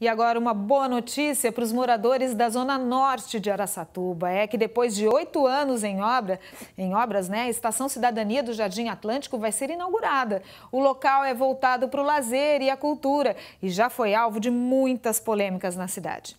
E agora, uma boa notícia para os moradores da zona norte de Araçatuba. É que depois de oito anos em, obra, em obras, né, a Estação Cidadania do Jardim Atlântico vai ser inaugurada. O local é voltado para o lazer e a cultura e já foi alvo de muitas polêmicas na cidade.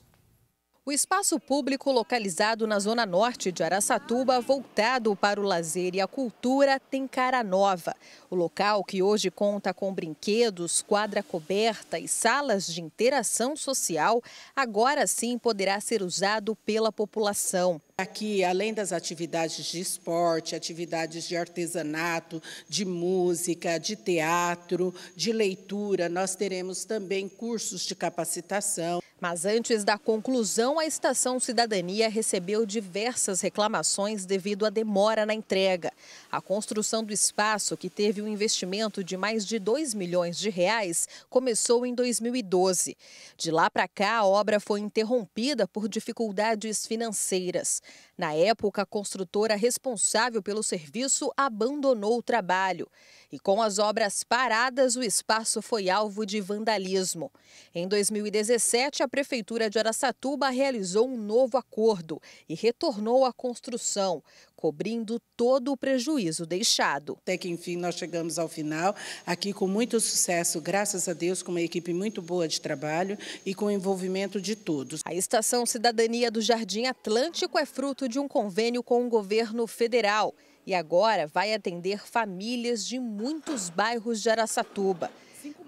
O espaço público localizado na zona norte de Araçatuba, voltado para o lazer e a cultura, tem cara nova. O local, que hoje conta com brinquedos, quadra coberta e salas de interação social, agora sim poderá ser usado pela população. Aqui, além das atividades de esporte, atividades de artesanato, de música, de teatro, de leitura, nós teremos também cursos de capacitação. Mas antes da conclusão, a Estação Cidadania recebeu diversas reclamações devido à demora na entrega. A construção do espaço, que teve um investimento de mais de 2 milhões de reais, começou em 2012. De lá para cá, a obra foi interrompida por dificuldades financeiras. Na época, a construtora responsável pelo serviço abandonou o trabalho. E com as obras paradas, o espaço foi alvo de vandalismo. Em 2017, a Prefeitura de Aracatuba realizou um novo acordo e retornou à construção, cobrindo todo o prejuízo deixado. Até que enfim nós chegamos ao final, aqui com muito sucesso, graças a Deus, com uma equipe muito boa de trabalho e com o envolvimento de todos. A Estação Cidadania do Jardim Atlântico é fruto de um convênio com o governo federal e agora vai atender famílias de muitos bairros de Aracatuba.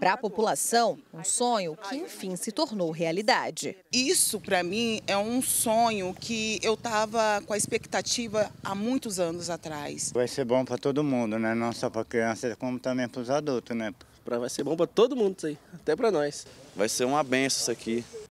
Para a população, um sonho que enfim se tornou realidade. Isso para mim é um sonho que eu estava com a expectativa há muitos anos atrás. Vai ser bom para todo mundo, né? Não só para crianças, como também para os adultos, né? Vai ser bom para todo mundo isso aí, até para nós. Vai ser uma benção isso aqui.